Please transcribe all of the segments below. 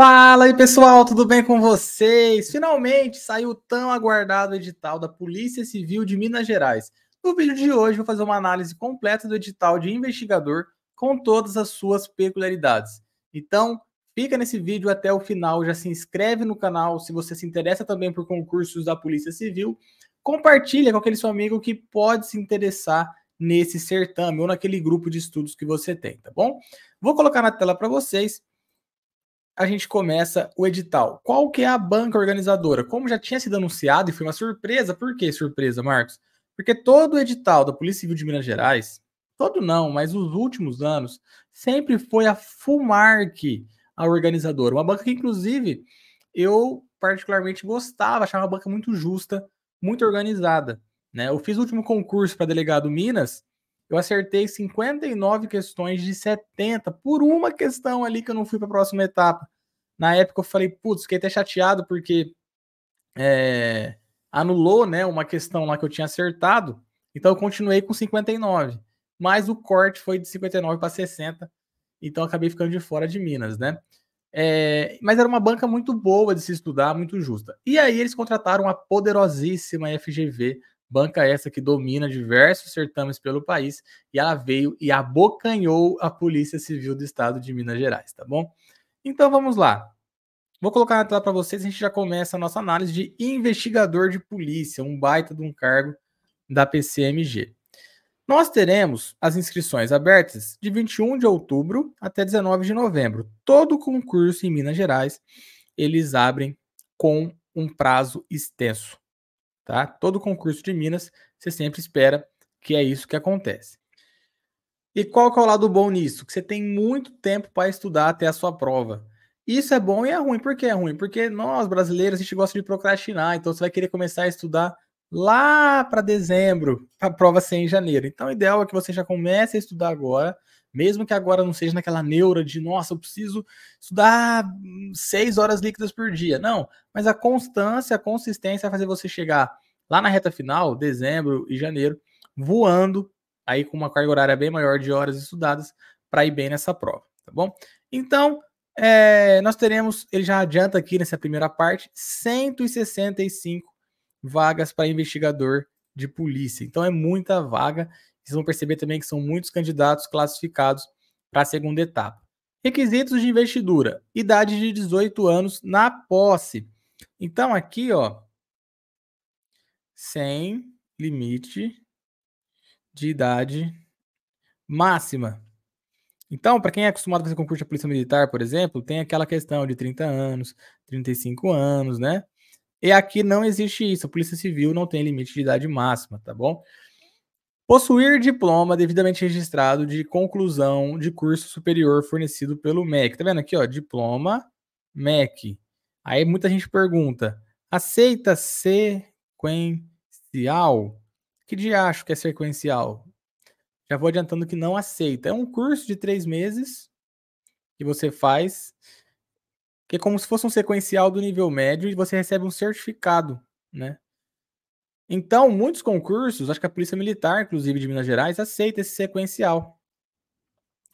Fala aí pessoal, tudo bem com vocês? Finalmente saiu o tão aguardado edital da Polícia Civil de Minas Gerais. No vídeo de hoje vou fazer uma análise completa do edital de investigador com todas as suas peculiaridades. Então, fica nesse vídeo até o final, já se inscreve no canal se você se interessa também por concursos da Polícia Civil, compartilha com aquele seu amigo que pode se interessar nesse certame ou naquele grupo de estudos que você tem, tá bom? Vou colocar na tela para vocês a gente começa o edital. Qual que é a banca organizadora? Como já tinha sido anunciado e foi uma surpresa, por que surpresa, Marcos? Porque todo o edital da Polícia Civil de Minas Gerais, todo não, mas os últimos anos, sempre foi a FUMARC a organizadora. Uma banca que, inclusive, eu particularmente gostava, achava uma banca muito justa, muito organizada. Né? Eu fiz o último concurso para delegado Minas eu acertei 59 questões de 70 por uma questão ali que eu não fui para a próxima etapa. Na época eu falei, putz, fiquei até chateado porque é, anulou né, uma questão lá que eu tinha acertado. Então eu continuei com 59. Mas o corte foi de 59 para 60. Então acabei ficando de fora de Minas, né? É, mas era uma banca muito boa de se estudar, muito justa. E aí eles contrataram a poderosíssima FGV Banca essa que domina diversos certames pelo país e ela veio e abocanhou a Polícia Civil do Estado de Minas Gerais, tá bom? Então vamos lá. Vou colocar na tela para vocês, a gente já começa a nossa análise de investigador de polícia, um baita de um cargo da PCMG. Nós teremos as inscrições abertas de 21 de outubro até 19 de novembro. Todo concurso em Minas Gerais, eles abrem com um prazo extenso. Tá? Todo concurso de Minas, você sempre espera que é isso que acontece. E qual que é o lado bom nisso? Que você tem muito tempo para estudar até a sua prova. Isso é bom e é ruim. Por que é ruim? Porque nós, brasileiros, a gente gosta de procrastinar, então você vai querer começar a estudar lá para dezembro, para a prova ser em janeiro. Então, o ideal é que você já comece a estudar agora, mesmo que agora não seja naquela neura de, nossa, eu preciso estudar seis horas líquidas por dia. Não, mas a constância, a consistência vai fazer você chegar lá na reta final, dezembro e janeiro, voando, aí com uma carga horária bem maior de horas estudadas, para ir bem nessa prova, tá bom? Então, é, nós teremos, ele já adianta aqui nessa primeira parte, 165 vagas para investigador de polícia. Então é muita vaga vocês vão perceber também que são muitos candidatos classificados para a segunda etapa. Requisitos de investidura: idade de 18 anos na posse. Então, aqui, ó, sem limite de idade máxima. Então, para quem é acostumado a fazer concurso de Polícia Militar, por exemplo, tem aquela questão de 30 anos, 35 anos, né? E aqui não existe isso. A Polícia Civil não tem limite de idade máxima, tá bom? Possuir diploma devidamente registrado de conclusão de curso superior fornecido pelo MEC. Tá vendo aqui, ó? Diploma MEC. Aí muita gente pergunta: aceita sequencial? Que diacho que é sequencial? Já vou adiantando que não aceita. É um curso de três meses que você faz, que é como se fosse um sequencial do nível médio e você recebe um certificado, né? Então, muitos concursos, acho que a Polícia Militar, inclusive de Minas Gerais, aceita esse sequencial,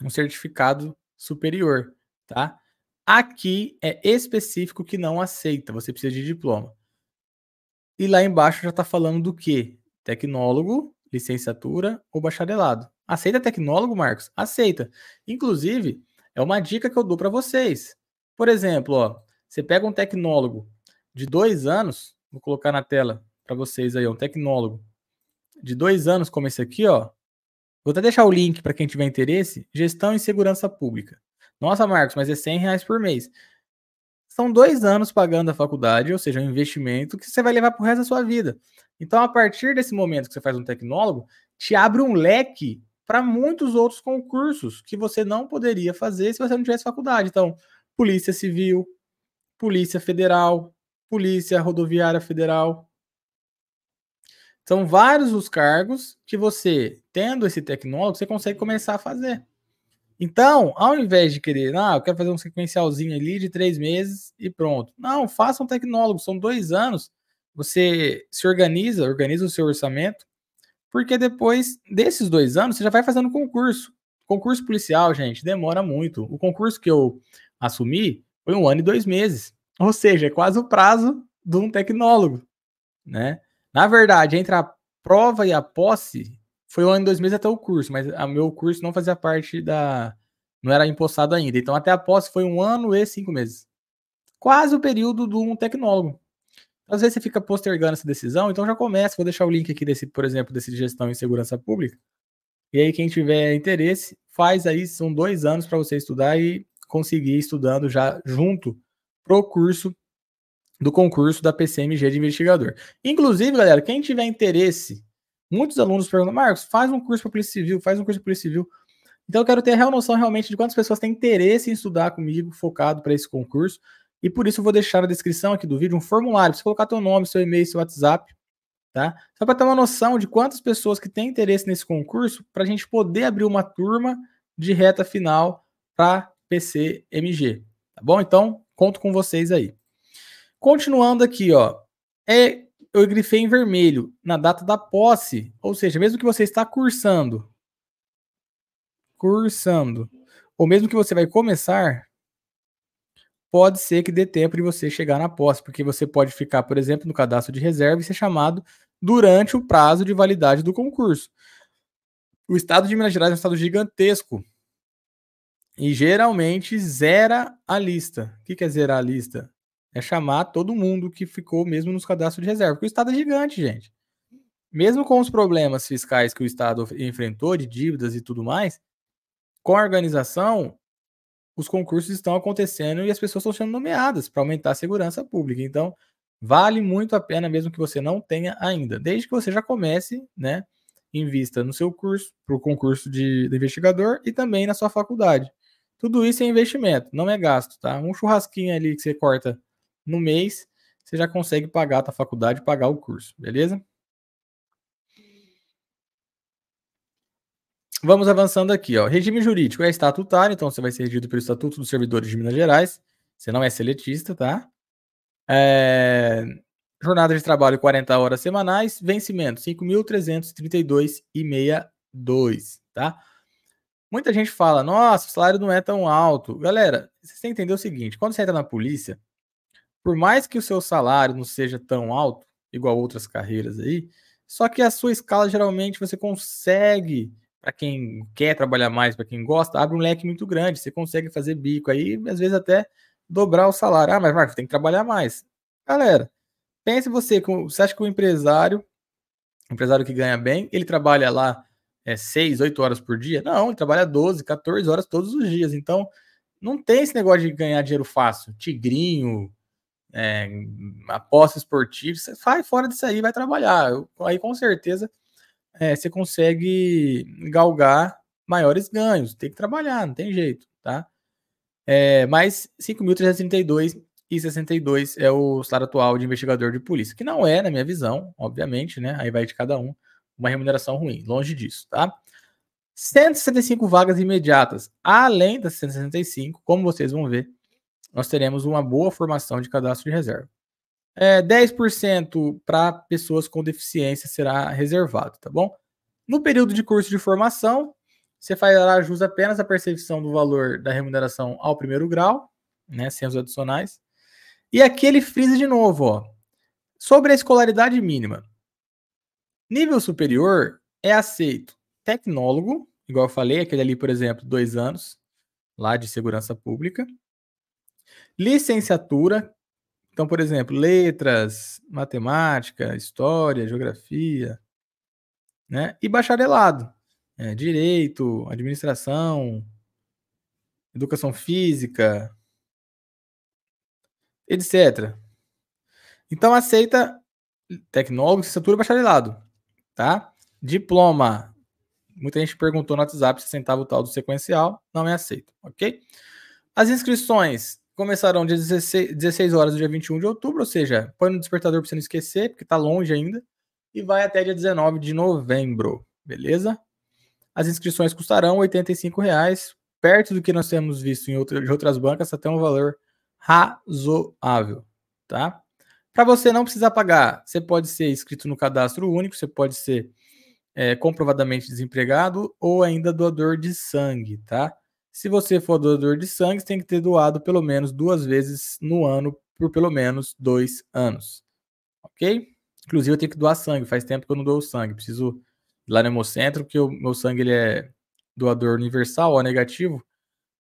um certificado superior, tá? Aqui é específico que não aceita, você precisa de diploma. E lá embaixo já está falando do quê? Tecnólogo, licenciatura ou bacharelado. Aceita tecnólogo, Marcos? Aceita. Inclusive, é uma dica que eu dou para vocês. Por exemplo, ó, você pega um tecnólogo de dois anos, vou colocar na tela, para vocês aí, um tecnólogo. De dois anos, como esse aqui, ó. Vou até deixar o link para quem tiver interesse. Gestão e Segurança Pública. Nossa, Marcos, mas é 100 reais por mês. São dois anos pagando a faculdade, ou seja, um investimento que você vai levar para o resto da sua vida. Então, a partir desse momento que você faz um tecnólogo, te abre um leque para muitos outros concursos que você não poderia fazer se você não tivesse faculdade. Então, Polícia Civil, Polícia Federal, Polícia Rodoviária Federal, são vários os cargos que você, tendo esse tecnólogo, você consegue começar a fazer. Então, ao invés de querer, ah, eu quero fazer um sequencialzinho ali de três meses e pronto. Não, faça um tecnólogo, são dois anos. Você se organiza, organiza o seu orçamento, porque depois desses dois anos você já vai fazendo concurso. Concurso policial, gente, demora muito. O concurso que eu assumi foi um ano e dois meses. Ou seja, é quase o prazo de um tecnólogo, né? Na verdade, entre a prova e a posse, foi o ano dois meses até o curso, mas o meu curso não fazia parte da. não era impostado ainda. Então, até a posse foi um ano e cinco meses. Quase o período de um tecnólogo. Às vezes você fica postergando essa decisão, então já começa. Vou deixar o link aqui desse, por exemplo, desse de gestão em segurança pública. E aí, quem tiver interesse, faz aí, são dois anos para você estudar e conseguir estudando já junto pro curso do concurso da PCMG de investigador. Inclusive, galera, quem tiver interesse, muitos alunos perguntam, Marcos, faz um curso para Polícia Civil, faz um curso para Polícia Civil. Então eu quero ter a real noção realmente de quantas pessoas têm interesse em estudar comigo, focado para esse concurso. E por isso eu vou deixar na descrição aqui do vídeo um formulário, para você colocar seu nome, seu e-mail, seu WhatsApp, tá? Só para ter uma noção de quantas pessoas que têm interesse nesse concurso, para a gente poder abrir uma turma de reta final para PCMG, tá bom? Então, conto com vocês aí. Continuando aqui, ó. É, eu grifei em vermelho na data da posse, ou seja, mesmo que você está cursando, cursando, ou mesmo que você vai começar, pode ser que dê tempo de você chegar na posse, porque você pode ficar, por exemplo, no cadastro de reserva e ser chamado durante o prazo de validade do concurso. O estado de Minas Gerais é um estado gigantesco e geralmente zera a lista. O que é zerar a lista? É chamar todo mundo que ficou mesmo nos cadastros de reserva. Porque o Estado é gigante, gente. Mesmo com os problemas fiscais que o Estado enfrentou, de dívidas e tudo mais, com a organização, os concursos estão acontecendo e as pessoas estão sendo nomeadas para aumentar a segurança pública. Então, vale muito a pena mesmo que você não tenha ainda, desde que você já comece, né, invista no seu curso, para o concurso de, de, investigador e também na sua faculdade. Tudo isso é investimento, não é gasto, tá? Um churrasquinho ali que você corta no mês, você já consegue pagar a tua faculdade, pagar o curso, beleza? Vamos avançando aqui, ó. Regime jurídico é estatutário, então você vai ser regido pelo Estatuto dos Servidores de Minas Gerais. Você não é seletista, tá? É... Jornada de trabalho 40 horas semanais, vencimento 5.332,62, tá? Muita gente fala, nossa, o salário não é tão alto. Galera, vocês têm que entender o seguinte: quando você entra na polícia, por mais que o seu salário não seja tão alto, igual outras carreiras aí, só que a sua escala geralmente você consegue, para quem quer trabalhar mais, para quem gosta, abre um leque muito grande, você consegue fazer bico aí, às vezes até dobrar o salário. Ah, mas Marcos, tem que trabalhar mais. Galera, pense você, você acha que o empresário, empresário que ganha bem, ele trabalha lá é, 6, 8 horas por dia? Não, ele trabalha 12, 14 horas todos os dias. Então, não tem esse negócio de ganhar dinheiro fácil. Tigrinho, é, aposta esportiva, você vai fora disso aí, vai trabalhar. Aí com certeza é, você consegue galgar maiores ganhos. Tem que trabalhar, não tem jeito, tá? É, mas 5.332 e é o salário atual de investigador de polícia, que não é, na minha visão, obviamente, né? Aí vai de cada um, uma remuneração ruim, longe disso, tá? 165 vagas imediatas, além das 165, como vocês vão ver, nós teremos uma boa formação de cadastro de reserva. É, 10% para pessoas com deficiência será reservado, tá bom? No período de curso de formação, você fará jus apenas à percepção do valor da remuneração ao primeiro grau, né, sem os adicionais. E aqui ele frisa de novo, ó, sobre a escolaridade mínima. Nível superior é aceito tecnólogo, igual eu falei, aquele ali, por exemplo, dois anos, lá de segurança pública. Licenciatura, então, por exemplo, letras, matemática, história, geografia, né? E bacharelado, né, direito, administração, educação física, etc. Então, aceita tecnólogo, licenciatura, bacharelado, tá? Diploma. Muita gente perguntou no WhatsApp se sentava o tal do sequencial, não é aceito, ok? As inscrições começarão dia 16, 16 horas do dia 21 de outubro, ou seja, põe no despertador para você não esquecer, porque está longe ainda, e vai até dia 19 de novembro, beleza? As inscrições custarão R$ 85,00, perto do que nós temos visto em outra, de outras bancas, até um valor razoável, tá? Para você não precisar pagar, você pode ser inscrito no cadastro único, você pode ser é, comprovadamente desempregado ou ainda doador de sangue, tá? Se você for doador de sangue, tem que ter doado pelo menos duas vezes no ano por pelo menos dois anos. Ok? Inclusive, eu tenho que doar sangue. Faz tempo que eu não dou sangue. Preciso ir lá no Hemocentro, porque o meu sangue ele é doador universal, O negativo.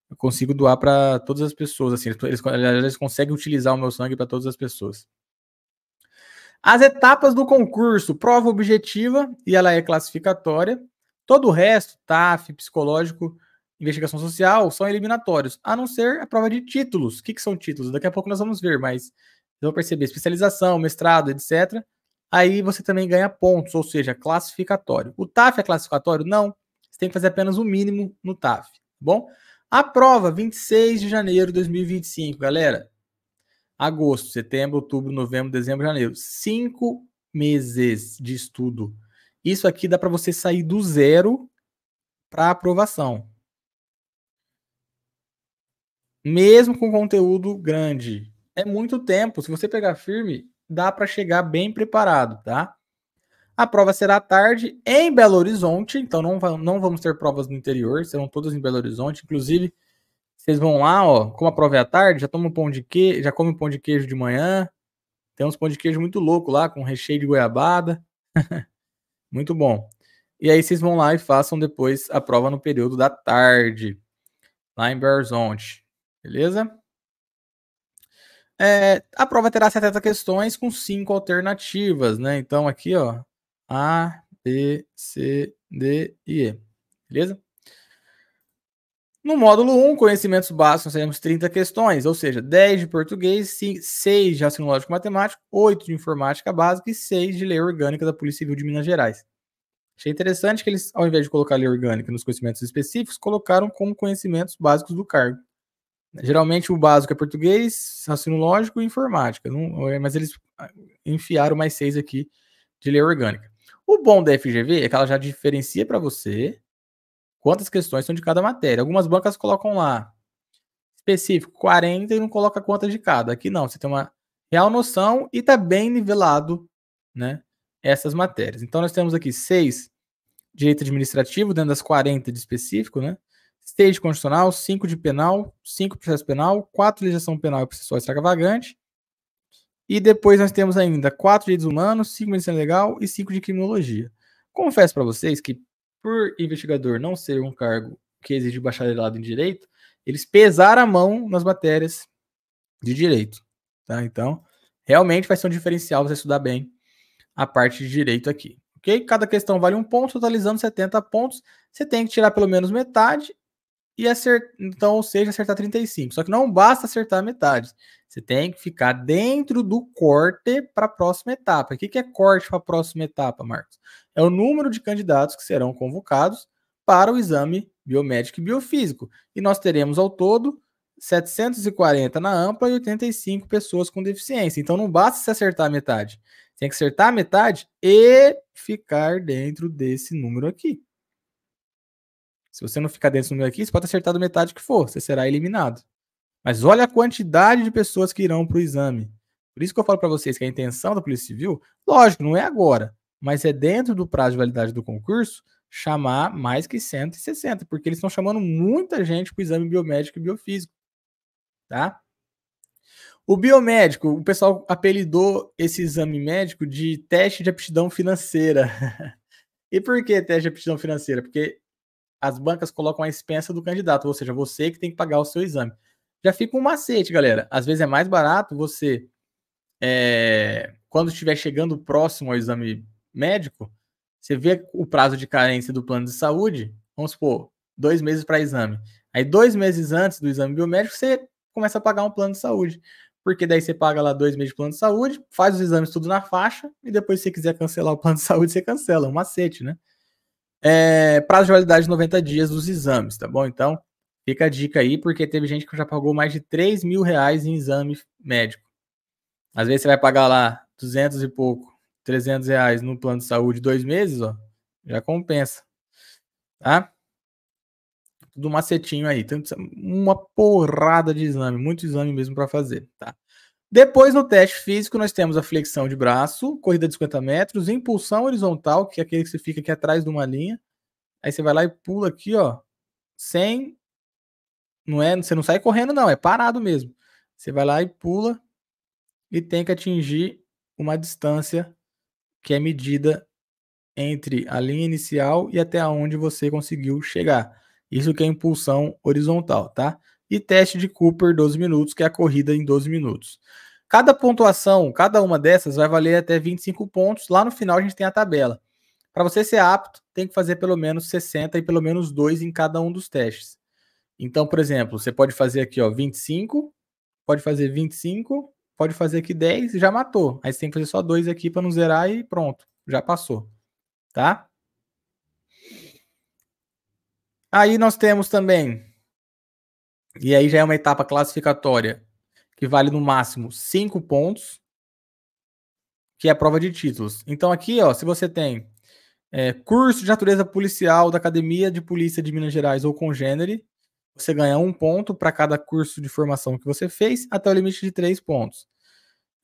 Eu consigo doar para todas as pessoas. Assim, eles, eles conseguem utilizar o meu sangue para todas as pessoas. As etapas do concurso: prova objetiva e ela é classificatória. Todo o resto, TAF, psicológico, investigação social são eliminatórios, a não ser a prova de títulos. O que, que são títulos? Daqui a pouco nós vamos ver, mas vão perceber especialização, mestrado, etc. Aí você também ganha pontos, ou seja, classificatório. O TAF é classificatório? Não. Você tem que fazer apenas o mínimo no TAF, tá bom? A prova, 26 de janeiro de 2025, galera. Agosto, setembro, outubro, novembro, dezembro, janeiro. Cinco meses de estudo. Isso aqui dá para você sair do zero para aprovação mesmo com conteúdo grande. É muito tempo. Se você pegar firme, dá para chegar bem preparado, tá? A prova será à tarde em Belo Horizonte, então não, não vamos ter provas no interior, serão todas em Belo Horizonte. Inclusive, vocês vão lá, ó, como a prova é à tarde, já toma um pão de queijo, já come um pão de queijo de manhã. Tem uns pão de queijo muito louco lá, com recheio de goiabada. muito bom. E aí vocês vão lá e façam depois a prova no período da tarde, lá em Belo Horizonte. Beleza? É, a prova terá 70 questões com cinco alternativas, né? Então, aqui, ó, A, B, C, D e E. Beleza? No módulo 1, conhecimentos básicos, nós teremos 30 questões, ou seja, 10 de português, 6 de raciocínio lógico matemático, 8 de informática básica e 6 de lei orgânica da Polícia Civil de Minas Gerais. Achei interessante que eles, ao invés de colocar lei orgânica nos conhecimentos específicos, colocaram como conhecimentos básicos do cargo. Geralmente o básico é português, raciocínio lógico e informática. Não, é, mas eles ah, enfiaram mais seis aqui de lei orgânica. O bom da FGV é que ela já diferencia para você quantas questões são de cada matéria. Algumas bancas colocam lá específico 40 e não coloca quantas de cada. Aqui não, você tem uma real noção e está bem nivelado né, essas matérias. Então nós temos aqui seis direito administrativo, dentro das 40 de específico, né? 6 de constitucional, 5 de penal, 5 processo penal, 4 legislação penal e processual extravagante. E depois nós temos ainda 4 de direitos humanos, 5 de medicina legal e 5 de criminologia. Confesso para vocês que, por investigador não ser um cargo que exige bacharelado em direito, eles pesaram a mão nas matérias de direito. Tá? Então, realmente vai ser um diferencial você estudar bem a parte de direito aqui. Ok? Cada questão vale um ponto, totalizando 70 pontos. Você tem que tirar pelo menos metade e acertar, então, ou seja, acertar 35. Só que não basta acertar metade. Você tem que ficar dentro do corte para a próxima etapa. O que, que é corte para a próxima etapa, Marcos? É o número de candidatos que serão convocados para o exame biomédico e biofísico. E nós teremos ao todo 740 na ampla e 85 pessoas com deficiência. Então não basta se acertar a metade. Tem que acertar a metade e ficar dentro desse número aqui. Se você não ficar dentro do número aqui, você pode acertar do metade que for, você será eliminado. Mas olha a quantidade de pessoas que irão para o exame. Por isso que eu falo para vocês que a intenção da Polícia Civil, lógico, não é agora, mas é dentro do prazo de validade do concurso chamar mais que 160, porque eles estão chamando muita gente para o exame biomédico e biofísico. Tá? O biomédico, o pessoal apelidou esse exame médico de teste de aptidão financeira. e por que teste de aptidão financeira? Porque as bancas colocam a expensa do candidato, ou seja, você que tem que pagar o seu exame. Já fica um macete, galera. Às vezes é mais barato você, é, quando estiver chegando próximo ao exame médico, você vê o prazo de carência do plano de saúde, vamos supor, dois meses para exame. Aí, dois meses antes do exame biomédico, você começa a pagar um plano de saúde. Porque daí você paga lá dois meses de plano de saúde, faz os exames tudo na faixa, e depois, se você quiser cancelar o plano de saúde, você cancela. Um macete, né? É, prazo de validade de 90 dias dos exames, tá bom? Então, fica a dica aí, porque teve gente que já pagou mais de 3 mil reais em exame médico. Às vezes você vai pagar lá 200 e pouco, 300 reais no plano de saúde dois meses, ó, já compensa, tá? Tudo macetinho aí, tem uma porrada de exame, muito exame mesmo para fazer, tá? Depois, no teste físico, nós temos a flexão de braço, corrida de 50 metros, impulsão horizontal, que é aquele que você fica aqui atrás de uma linha. Aí você vai lá e pula aqui, ó, sem. Não é, você não sai correndo, não, é parado mesmo. Você vai lá e pula e tem que atingir uma distância que é medida entre a linha inicial e até onde você conseguiu chegar. Isso que é impulsão horizontal, tá? E teste de Cooper 12 minutos, que é a corrida em 12 minutos. Cada pontuação, cada uma dessas vai valer até 25 pontos. Lá no final a gente tem a tabela. Para você ser apto, tem que fazer pelo menos 60 e pelo menos 2 em cada um dos testes. Então, por exemplo, você pode fazer aqui, ó, 25, pode fazer 25, pode fazer aqui 10 e já matou. Aí você tem que fazer só dois aqui para não zerar e pronto, já passou. Tá? Aí nós temos também, e aí já é uma etapa classificatória, que vale no máximo 5 pontos, que é a prova de títulos. Então aqui, ó, se você tem é, curso de natureza policial da Academia de Polícia de Minas Gerais ou congênere, você ganha um ponto para cada curso de formação que você fez, até o limite de três pontos.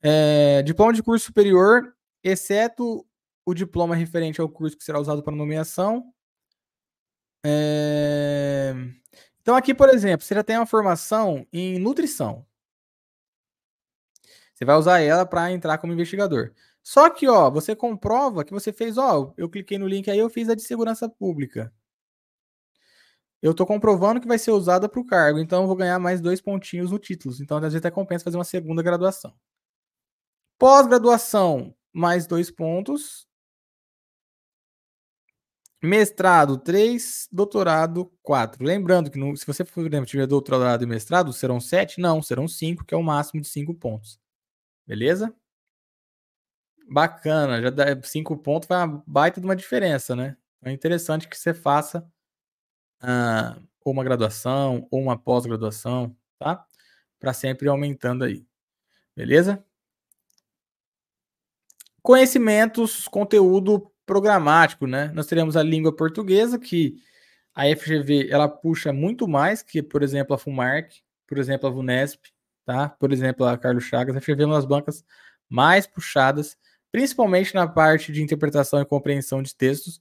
É, diploma de curso superior, exceto o diploma referente ao curso que será usado para nomeação. É... Então, aqui, por exemplo, você já tem uma formação em nutrição. Você vai usar ela para entrar como investigador. Só que, ó, você comprova que você fez, ó, eu cliquei no link aí, eu fiz a de segurança pública. Eu estou comprovando que vai ser usada para o cargo, então eu vou ganhar mais dois pontinhos no título. Então, às vezes, até compensa fazer uma segunda graduação. Pós-graduação, mais dois pontos. Mestrado, três, doutorado, quatro. Lembrando que no, se você por exemplo, tiver doutorado e mestrado, serão sete. Não, serão cinco, que é o máximo de cinco pontos. Beleza? Bacana, já dá cinco pontos, vai uma baita de uma diferença, né? É interessante que você faça ah, uma graduação ou uma pós-graduação, tá? Para sempre aumentando aí. Beleza? Conhecimentos, conteúdo programático, né? Nós teremos a língua portuguesa, que a FGV ela puxa muito mais que, por exemplo, a FUMARC, por exemplo, a VUNESP, tá? Por exemplo, a Carlos Chagas uma das bancas mais puxadas, principalmente na parte de interpretação e compreensão de textos,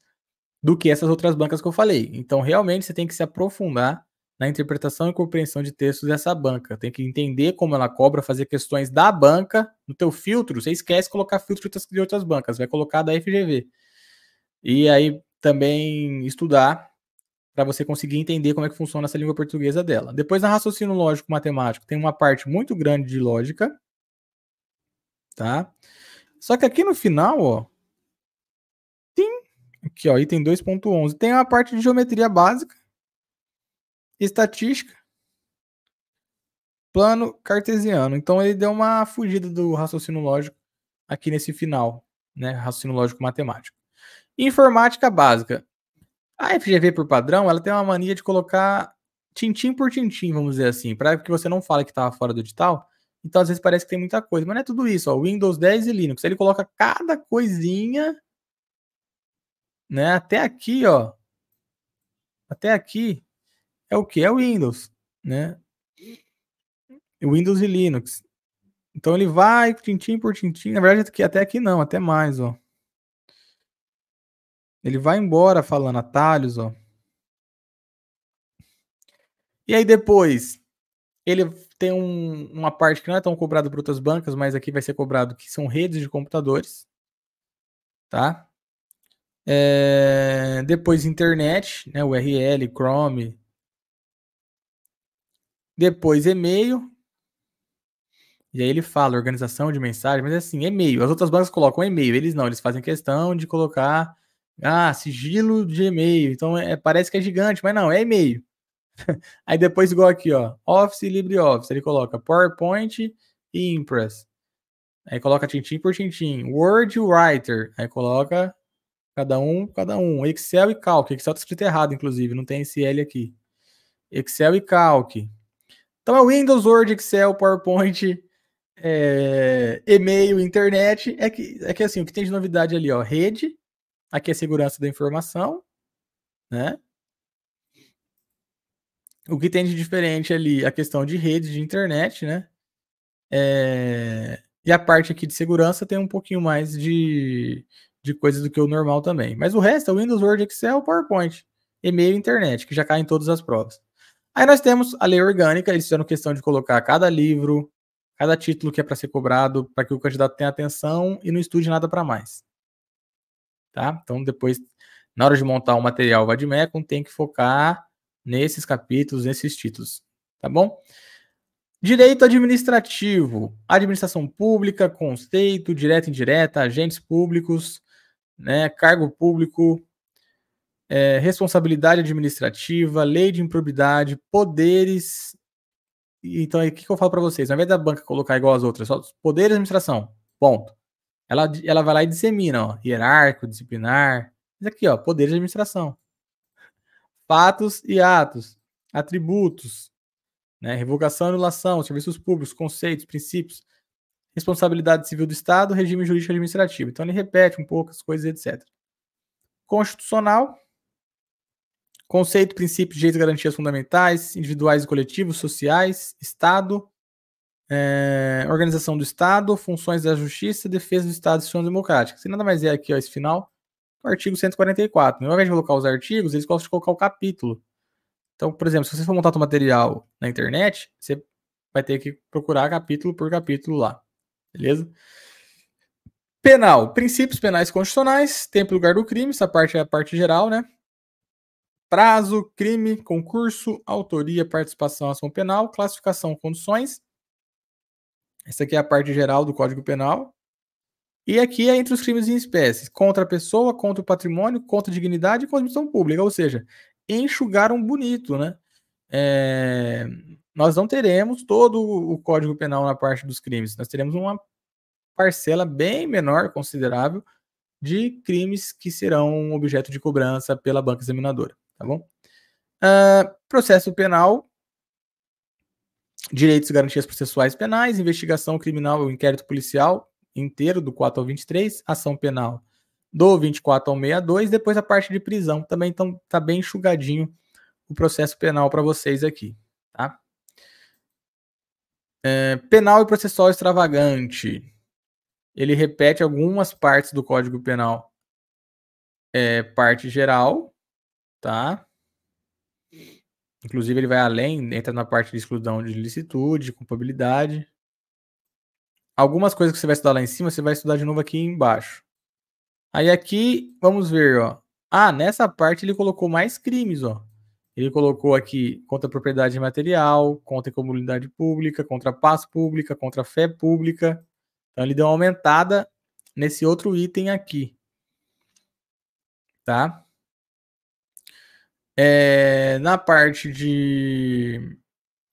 do que essas outras bancas que eu falei. Então, realmente, você tem que se aprofundar na interpretação e compreensão de textos dessa banca. Tem que entender como ela cobra, fazer questões da banca no teu filtro. Você esquece de colocar filtro de outras bancas, vai colocar da FGV. E aí também estudar para você conseguir entender como é que funciona essa língua portuguesa dela. Depois, na raciocínio lógico matemático, tem uma parte muito grande de lógica, tá? Só que aqui no final, ó, tem aqui, ó, item 2.11, tem uma parte de geometria básica, estatística, plano cartesiano. Então ele deu uma fugida do raciocínio lógico aqui nesse final, né, raciocínio lógico matemático. Informática básica. A FGV, por padrão, ela tem uma mania de colocar tintim por tintim, vamos dizer assim, para que você não fale que estava fora do edital. Então, às vezes, parece que tem muita coisa, mas não é tudo isso. Ó, Windows 10 e Linux, ele coloca cada coisinha, né? Até aqui, ó. Até aqui é o que? É o Windows, né? Windows e Linux. Então ele vai tintim por tintim. Na verdade, até aqui não, até mais, ó. Ele vai embora falando atalhos, ó. E aí depois, ele tem um, uma parte que não é tão cobrado para outras bancas, mas aqui vai ser cobrado, que são redes de computadores, tá? É, depois internet, né, URL, Chrome. Depois e-mail. E aí ele fala organização de mensagem, mas é assim, e-mail. As outras bancas colocam e-mail, eles não, eles fazem questão de colocar ah, sigilo de e-mail. Então é, parece que é gigante, mas não, é e-mail. Aí depois, igual aqui, ó, Office e LibreOffice. Ele coloca PowerPoint e Impress. Aí coloca tintim por tintim. Word Writer. Aí coloca cada um, cada um. Excel e Calc. Excel tá escrito errado, inclusive, não tem esse L aqui. Excel e Calc. Então é Windows, Word, Excel, PowerPoint, é, e-mail, internet. É que, é que assim, o que tem de novidade ali, ó, rede Aqui é segurança da informação, né? O que tem de diferente ali, a questão de redes de internet, né? É... E a parte aqui de segurança tem um pouquinho mais de, de coisa do que o normal também. Mas o resto é o Windows, Word, Excel, PowerPoint, e-mail e internet, que já cai em todas as provas. Aí nós temos a lei orgânica, eles fizeram questão de colocar cada livro, cada título que é para ser cobrado, para que o candidato tenha atenção e não estude nada para mais tá? Então depois, na hora de montar o material Vadmecum, tem que focar nesses capítulos, nesses títulos, tá bom? Direito administrativo, administração pública, conceito, direta e indireta, agentes públicos, né, cargo público, é, responsabilidade administrativa, lei de improbidade, poderes. Então, é o que, que eu falo para vocês? Ao invés da banca colocar igual as outras, só poderes de administração, ponto. Ela, ela vai lá e dissemina, ó, hierárquico, disciplinar. Isso aqui, ó, poder de administração. Fatos e atos, atributos, né, revogação e anulação, serviços públicos, conceitos, princípios, responsabilidade civil do Estado, regime jurídico administrativo. Então ele repete um pouco as coisas, etc. Constitucional, conceito, princípios, direitos e garantias fundamentais, individuais e coletivos, sociais, Estado, é, organização do Estado, funções da justiça, defesa do Estado e instituições democráticas. Se nada mais é aqui, ó, esse final, o artigo 144. Ao invés de colocar os artigos, eles gostam de colocar o capítulo. Então, por exemplo, se você for montar seu material na internet, você vai ter que procurar capítulo por capítulo lá. Beleza? Penal. Princípios penais constitucionais, tempo e lugar do crime, essa parte é a parte geral, né? Prazo, crime, concurso, autoria, participação, ação penal, classificação, condições, essa aqui é a parte geral do Código Penal. E aqui é entre os crimes em espécies, contra a pessoa, contra o patrimônio, contra a dignidade e contra a missão pública. Ou seja, enxugaram bonito, né? É... Nós não teremos todo o Código Penal na parte dos crimes. Nós teremos uma parcela bem menor, considerável, de crimes que serão objeto de cobrança pela banca examinadora, tá bom? Uh, processo penal direitos e garantias processuais penais, investigação criminal ou inquérito policial inteiro do 4 ao 23, ação penal do 24 ao 62, depois a parte de prisão. Também então tá bem enxugadinho o processo penal para vocês aqui, tá? É, penal e processual extravagante. Ele repete algumas partes do Código Penal, é, parte geral, tá? Inclusive, ele vai além, entra na parte de exclusão de licitude, de culpabilidade. Algumas coisas que você vai estudar lá em cima, você vai estudar de novo aqui embaixo. Aí aqui, vamos ver, ó. Ah, nessa parte ele colocou mais crimes, ó. Ele colocou aqui contra propriedade material, contra comunidade pública, contra paz pública, contra fé pública. Então ele deu uma aumentada nesse outro item aqui. Tá? É, na parte de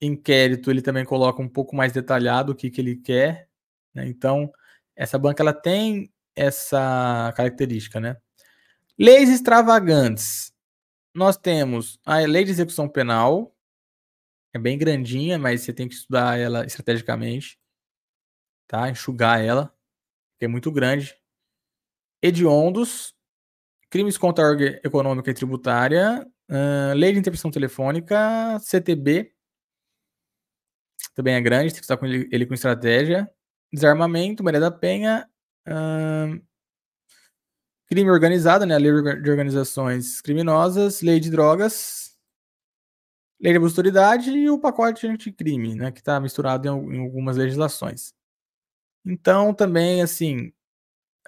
inquérito, ele também coloca um pouco mais detalhado o que, que ele quer. Né? Então, essa banca ela tem essa característica. Né? Leis extravagantes. Nós temos a lei de execução penal, é bem grandinha, mas você tem que estudar ela estrategicamente, tá? Enxugar ela, Porque é muito grande. Hediondos, crimes contra a ordem econômica e tributária, lei de interrupção telefônica, CTB, também é grande, tem que estar com ele, ele com estratégia. Desarmamento, Maria da Penha. Uh, crime organizado, né? lei de organizações criminosas, lei de drogas, lei de autoridade e o pacote anticrime, né? Que está misturado em, em algumas legislações. Então, também, assim,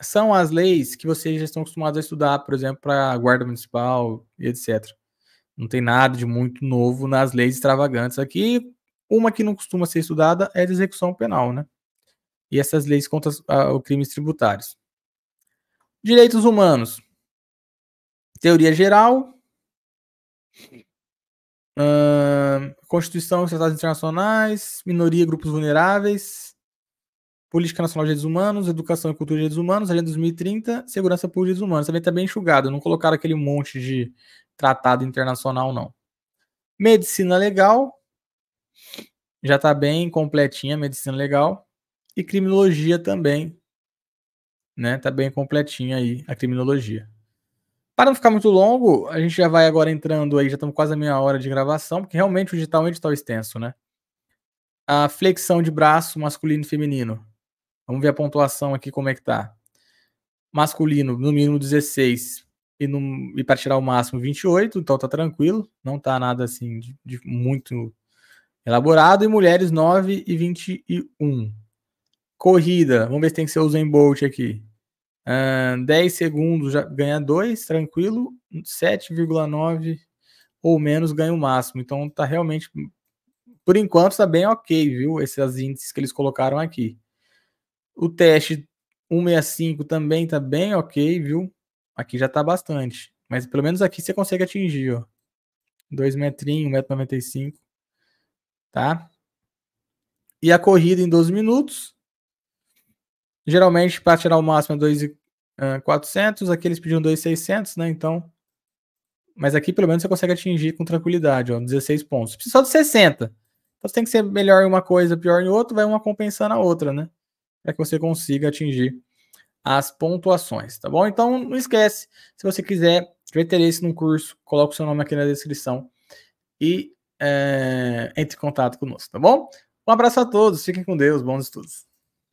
são as leis que vocês já estão acostumados a estudar, por exemplo, para a Guarda Municipal e etc. Não tem nada de muito novo nas leis extravagantes aqui. Uma que não costuma ser estudada é de execução penal, né? E essas leis contra os crimes tributários. Direitos humanos. Teoria geral. Uh, Constituição e tratados internacionais. Minoria e grupos vulneráveis. Política Nacional de Direitos Humanos, Educação e Cultura de Direitos Humanos, Agenda 2030, Segurança Pública de Direitos Humanos. Também está bem enxugado, não colocaram aquele monte de tratado internacional, não. Medicina legal, já está bem completinha, medicina legal. E criminologia também, né? Tá bem completinha aí a criminologia. Para não ficar muito longo, a gente já vai agora entrando aí, já estamos quase a meia hora de gravação, porque realmente o digital é um edital extenso, né? A flexão de braço masculino e feminino. Vamos ver a pontuação aqui como é que tá. Masculino, no mínimo 16, e, no, e para tirar o máximo 28, então tá tranquilo, não tá nada assim de, de muito elaborado. E mulheres 9 e 21. Corrida, vamos ver se tem que ser o Zen Bolt aqui. Uh, 10 segundos já ganha 2, tranquilo. 7,9 ou menos ganha o máximo. Então tá realmente, por enquanto, tá bem ok, viu? Esses índices que eles colocaram aqui. O teste 165 também tá bem ok, viu? Aqui já tá bastante. Mas pelo menos aqui você consegue atingir, ó. 2 metrinhos, 1,95m. Tá? E a corrida em 12 minutos. Geralmente, para tirar o máximo é 2,400. Aqui eles pediam 2,600, né? Então. Mas aqui pelo menos você consegue atingir com tranquilidade, ó. 16 pontos. Precisa só de 60. Então você tem que ser melhor em uma coisa, pior em outra, vai uma compensando a outra, né? Para que você consiga atingir as pontuações, tá bom? Então não esquece, se você quiser, tiver interesse no curso, coloque o seu nome aqui na descrição e é, entre em contato conosco, tá bom? Um abraço a todos, fiquem com Deus, bons estudos.